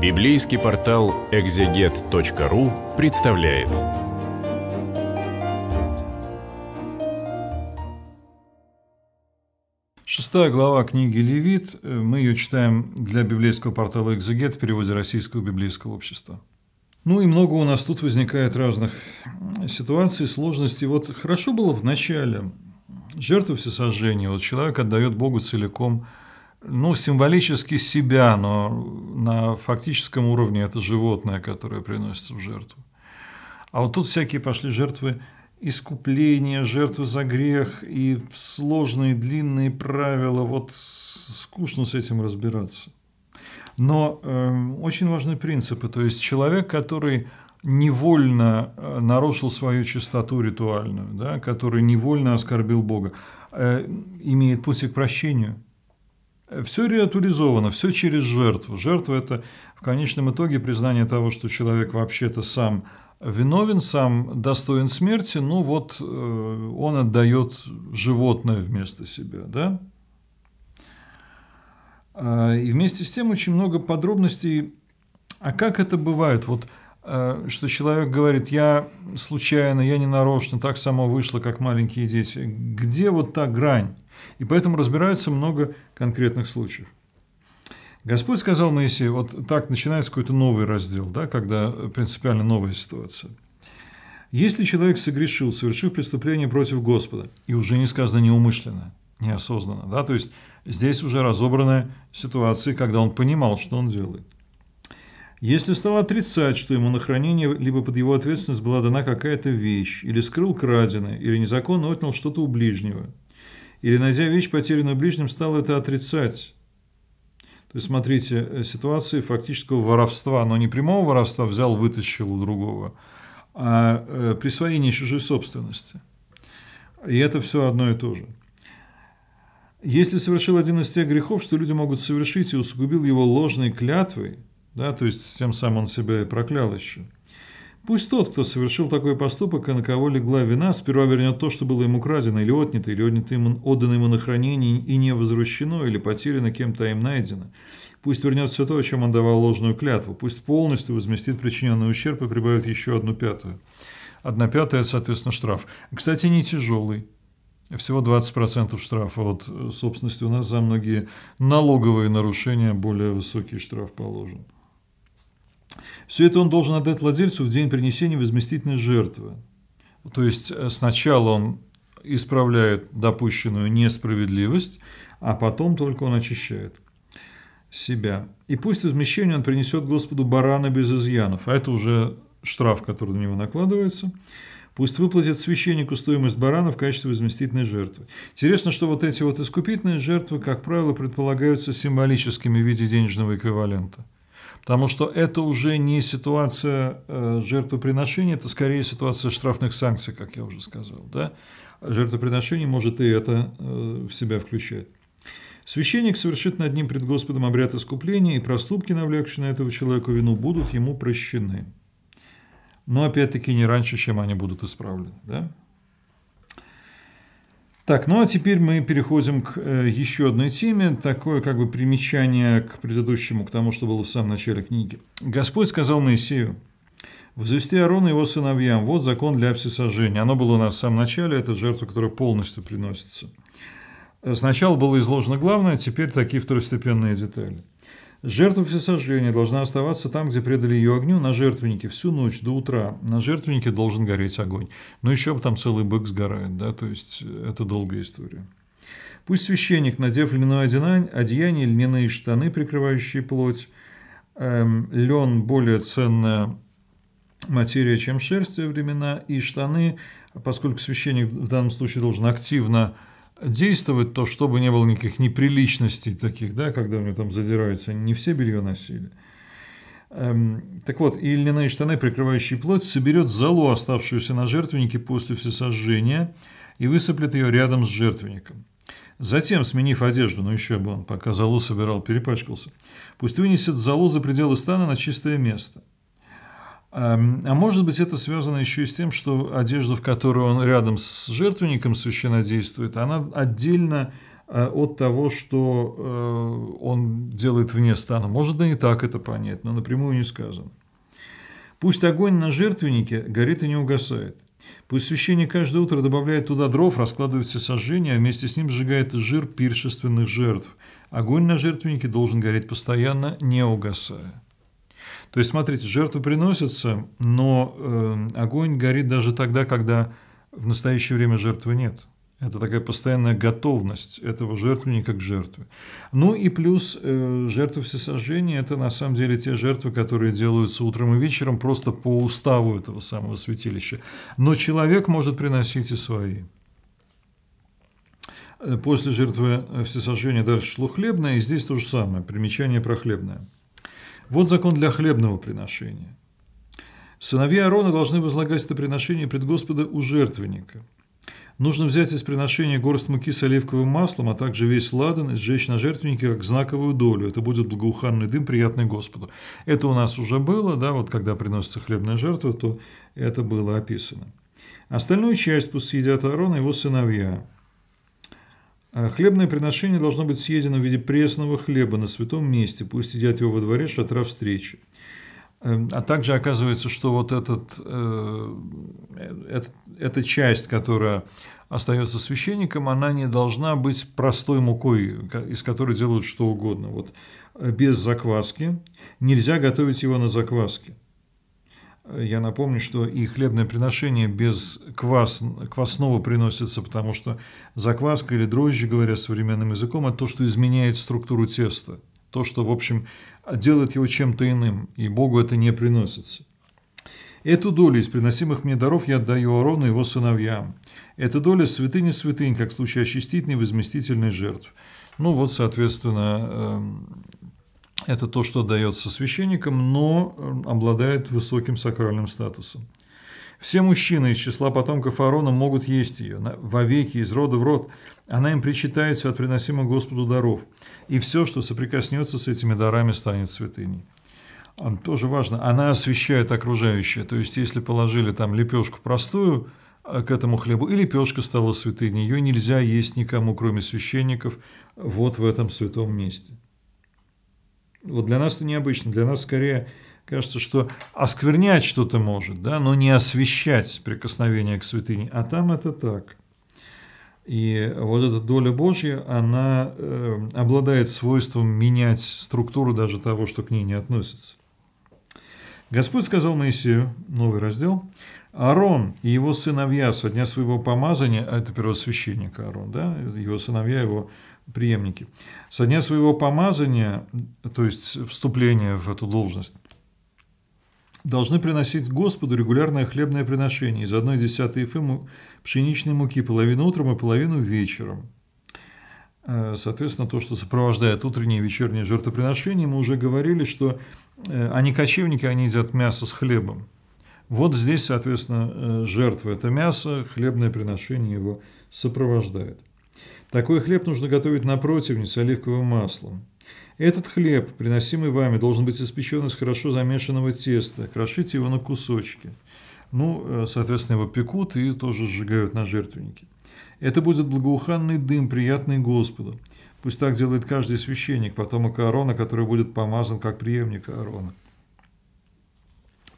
Библейский портал экзегет.ру представляет. Шестая глава книги Левит. Мы ее читаем для библейского портала «Экзегет» в переводе Российского библейского общества. Ну и много у нас тут возникает разных ситуаций, сложностей. Вот хорошо было в начале жертвы всесожжения. Вот человек отдает Богу целиком – ну, символически себя, но на фактическом уровне это животное, которое приносится в жертву. А вот тут всякие пошли жертвы искупления, жертвы за грех и сложные длинные правила. Вот скучно с этим разбираться. Но э, очень важны принципы. То есть человек, который невольно э, нарушил свою чистоту ритуальную, да, который невольно оскорбил Бога, э, имеет путь к прощению – все реатуризовано, все через жертву. Жертва – это в конечном итоге признание того, что человек вообще-то сам виновен, сам достоин смерти, ну вот э, он отдает животное вместо себя. Да? А, и вместе с тем очень много подробностей, а как это бывает? Вот Э, что человек говорит, я случайно, я не нарочно, так само вышло, как маленькие дети. Где вот та грань? И поэтому разбираются много конкретных случаев. Господь сказал Моисею, вот так начинается какой-то новый раздел, да, когда принципиально новая ситуация. Если человек согрешил, совершив преступление против Господа, и уже не сказано неумышленно, неосознанно, да, то есть здесь уже разобраны ситуации, когда он понимал, что он делает – если стал отрицать, что ему на хранение либо под его ответственность была дана какая-то вещь, или скрыл краденое, или незаконно отнял что-то у ближнего, или, найдя вещь, потерянную ближним, стал это отрицать. То есть, смотрите, э, ситуации фактического воровства, но не прямого воровства, взял, вытащил у другого, а э, присвоение чужой собственности. И это все одно и то же. Если совершил один из тех грехов, что люди могут совершить, и усугубил его ложной клятвой – да, то есть тем самым он себя и проклял еще. Пусть тот, кто совершил такой поступок и на кого легла вина, сперва вернет то, что было ему крадено или отнято, или отнято ему, отдано ему на хранение и не возвращено, или потеряно кем-то им найдено. Пусть вернет все то, о чем он давал ложную клятву. Пусть полностью возместит причиненный ущерб и прибавит еще одну пятую. Одна пятая, соответственно, штраф. Кстати, не тяжелый. Всего 20% штрафа от э, собственности. У нас за многие налоговые нарушения более высокий штраф положен. Все это он должен отдать владельцу в день принесения возместительной жертвы. То есть э, сначала он исправляет допущенную несправедливость, а потом только он очищает себя. И пусть возмещение он принесет Господу барана без изъянов, а это уже штраф, который на него накладывается. Пусть выплатит священнику стоимость барана в качестве возместительной жертвы. Интересно, что вот эти вот искупительные жертвы, как правило, предполагаются символическими в виде денежного эквивалента. Потому что это уже не ситуация э, жертвоприношения, это скорее ситуация штрафных санкций, как я уже сказал. Да? Жертвоприношение может и это э, в себя включать. Священник совершит над ним пред Господом обряд искупления, и проступки, навлекшие на этого человека вину, будут ему прощены. Но опять-таки не раньше, чем они будут исправлены. Да? Так, ну а теперь мы переходим к э, еще одной теме, такое как бы примечание к предыдущему, к тому, что было в самом начале книги. Господь сказал Моисею, «Возвести Аарона и его сыновьям, вот закон для всесожжения». Оно было у нас в самом начале, это жертва, которая полностью приносится. Сначала было изложено главное, теперь такие второстепенные детали – Жертва всесожжения должна оставаться там, где предали ее огню, на жертвеннике всю ночь до утра. На жертвеннике должен гореть огонь. Но ну, еще бы там целый бык сгорает, да, то есть э, это долгая история. Пусть священник, надев льняное одеяние, льняные штаны, прикрывающие плоть, эм, лен – более ценная материя, чем шерсть в времена, и штаны, поскольку священник в данном случае должен активно действовать, то чтобы не было никаких неприличностей таких, да, когда у него там задираются, не все белье носили. Эм, так вот, и льняные штаны, прикрывающие плоть, соберет залу, оставшуюся на жертвеннике после всесожжения, и высыплет ее рядом с жертвенником. Затем, сменив одежду, ну еще бы он, пока залу собирал, перепачкался, пусть вынесет залу за пределы стана на чистое место – Эм, а может быть, это связано еще и с тем, что одежда, в которой он рядом с жертвенником священно действует, она отдельно э, от того, что э, он делает вне стана. Может, да и так это понять, но напрямую не сказано. Пусть огонь на жертвеннике горит и не угасает. Пусть священник каждое утро добавляет туда дров, раскладывает все сожжения, а вместе с ним сжигает жир пиршественных жертв. Огонь на жертвеннике должен гореть постоянно, не угасая. То есть, смотрите, жертвы приносятся, но э, огонь горит даже тогда, когда в настоящее время жертвы нет. Это такая постоянная готовность этого жертвенника к жертве. Ну и плюс э, жертвы всесожжения – это на самом деле те жертвы, которые делаются утром и вечером просто по уставу этого самого святилища. Но человек может приносить и свои. Э, после жертвы э, всесожжения дальше шло хлебное, и здесь то же самое, примечание про хлебное – вот закон для хлебного приношения. Сыновья Аарона должны возлагать это приношение пред Господа у жертвенника. Нужно взять из приношения горсть муки с оливковым маслом, а также весь ладан и сжечь на жертвеннике как знаковую долю. Это будет благоуханный дым, приятный Господу. Это у нас уже было, да, вот когда приносится хлебная жертва, то это было описано. Остальную часть пусть съедят Аарон и его сыновья. А хлебное приношение должно быть съедено в виде пресного хлеба на святом месте, пусть едят его во дворе шатра встречи. Эм, а также оказывается, что вот этот, э, этот, эта часть, которая остается священником, она не должна быть простой мукой, из которой делают что угодно. Вот э, без закваски. Нельзя готовить его на закваске. Я напомню, что и хлебное приношение без квас, квасного приносится, потому что закваска или дрожжи, говоря современным языком, это то, что изменяет структуру теста. То, что, в общем, делает его чем-то иным, и Богу это не приносится. Эту долю из приносимых мне даров я отдаю Арону и его сыновьям. Эта доля святыни святынь, как в случае очистительной и возместительной жертв. Ну вот, соответственно, эм, это то, что дается священникам, но эм, обладает высоким сакральным статусом. Все мужчины из числа потомков Аарона могут есть ее, вовеки, из рода в род. Она им причитается от приносимых Господу даров. И все, что соприкоснется с этими дарами, станет святыней. Тоже важно, она освещает окружающее. То есть, если положили там лепешку простую э, к этому хлебу, и лепешка стала святыней, ее нельзя есть никому, кроме священников, вот в этом святом месте. Вот для нас это необычно, для нас скорее кажется, что осквернять что-то может, да, но не освещать прикосновение к святыне, а там это так. И вот эта доля Божья, она э, обладает свойством менять структуру даже того, что к ней не относится. Господь сказал Моисею, новый раздел, Арон и его сыновья со дня своего помазания, а это первосвященника Арон, да, его сыновья, его преемники, со дня своего помазания, то есть вступления в эту должность, должны приносить Господу регулярное хлебное приношение из одной десятой эфы пшеничной муки, половину утром и половину вечером. Э, соответственно, то, что сопровождает утреннее и вечерние жертвоприношения, мы уже говорили, что э, они кочевники, они едят мясо с хлебом. Вот здесь, соответственно, э, жертва – это мясо, хлебное приношение его сопровождает. Такой хлеб нужно готовить на противне с оливковым маслом. Этот хлеб, приносимый вами, должен быть испечен из хорошо замешанного теста. Крошите его на кусочки. Ну, соответственно, его пекут и тоже сжигают на жертвеннике. Это будет благоуханный дым, приятный Господу. Пусть так делает каждый священник, потомок Аарона, который будет помазан как преемник Аарона.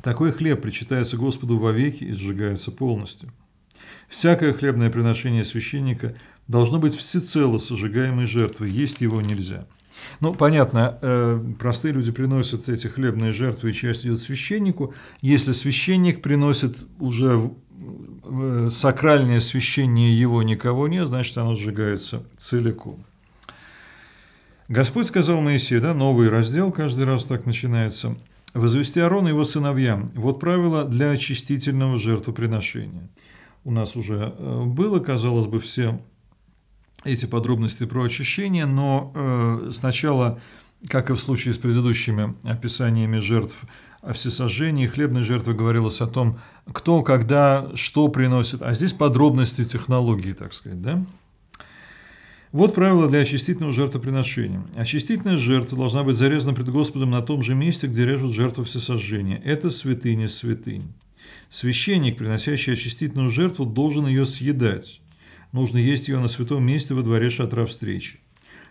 Такой хлеб причитается Господу вовеки и сжигается полностью. Всякое хлебное приношение священника должно быть всецело сожигаемой жертвой, есть его нельзя. Ну, понятно, э, простые люди приносят эти хлебные жертвы, и часть идет священнику. Если священник приносит уже Э, сакральное священие его никого нет, значит, оно сжигается целиком. Господь сказал Моисею, да, новый раздел каждый раз так начинается, «Возвести Аарона и его сыновьям». Вот правило для очистительного жертвоприношения. У нас уже э, было, казалось бы, все эти подробности про очищение, но э, сначала, как и в случае с предыдущими описаниями жертв, о всесожжении хлебной жертвы говорилось о том, кто, когда, что приносит, а здесь подробности технологии, так сказать, да? Вот правило для очистительного жертвоприношения. Очистительная жертва должна быть зарезана пред Господом на том же месте, где режут жертву всесожжения. Это святыня святынь. Священник, приносящий очистительную жертву, должен ее съедать. Нужно есть ее на святом месте во дворе шатра встречи.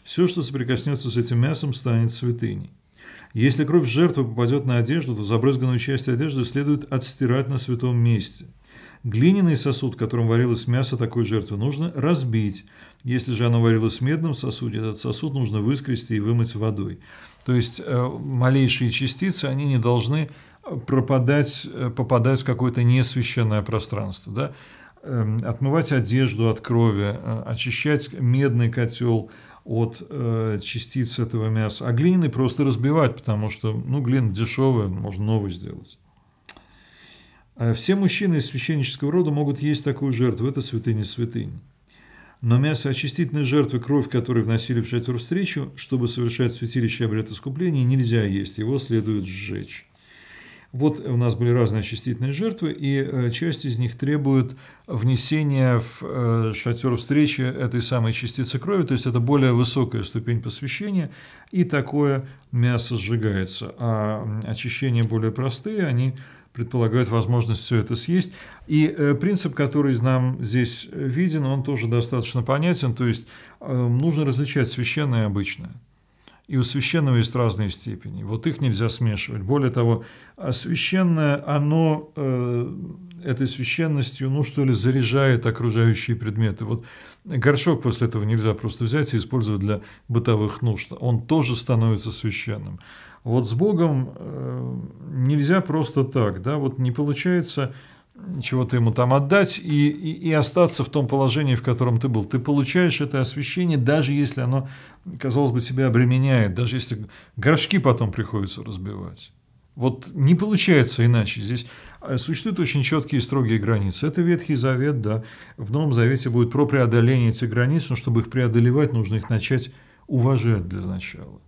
Все, что соприкоснется с этим мясом, станет святыней. Если кровь жертвы попадет на одежду, то забрызганную часть одежды следует отстирать на святом месте. Глиняный сосуд, которым котором варилось мясо такой жертвы, нужно разбить. Если же оно варилось в медном сосуде, этот сосуд нужно выскрести и вымыть водой. То есть э, малейшие частицы, они не должны э, пропадать, э, попадать в какое-то несвященное пространство. Да? Эм, отмывать одежду от крови, очищать медный котел – от э, частиц этого мяса, а глины просто разбивать, потому что ну, глина дешевая, можно новый сделать. Э, все мужчины из священнического рода могут есть такую жертву, это святыня святынь. Но мясо очистительной жертвы, кровь которую вносили в жертву встречу, чтобы совершать святилище обряд искупления, нельзя есть, его следует сжечь. Вот у нас были разные очистительные жертвы, и э, часть из них требует внесения в э, шатер встречи этой самой частицы крови, то есть это более высокая ступень посвящения, и такое мясо сжигается. А очищения более простые, они предполагают возможность все это съесть. И э, принцип, который нам здесь виден, он тоже достаточно понятен, то есть нужно различать священное и обычное и у священного есть разные степени. Вот их нельзя смешивать. Более того, а священное, оно э, этой священностью, ну что ли, заряжает окружающие предметы. Вот горшок после этого нельзя просто взять и использовать для бытовых нужд. Он тоже становится священным. Вот с Богом э, нельзя просто так, да, вот не получается чего-то ему там отдать и, и, и остаться в том положении, в котором ты был. Ты получаешь это освещение, даже если оно, казалось бы, тебя обременяет, даже если горшки потом приходится разбивать. Вот не получается иначе. Здесь а, существуют очень четкие и строгие границы. Это Ветхий Завет, да. В Новом Завете будет про преодоление этих границ, но чтобы их преодолевать, нужно их начать уважать для начала.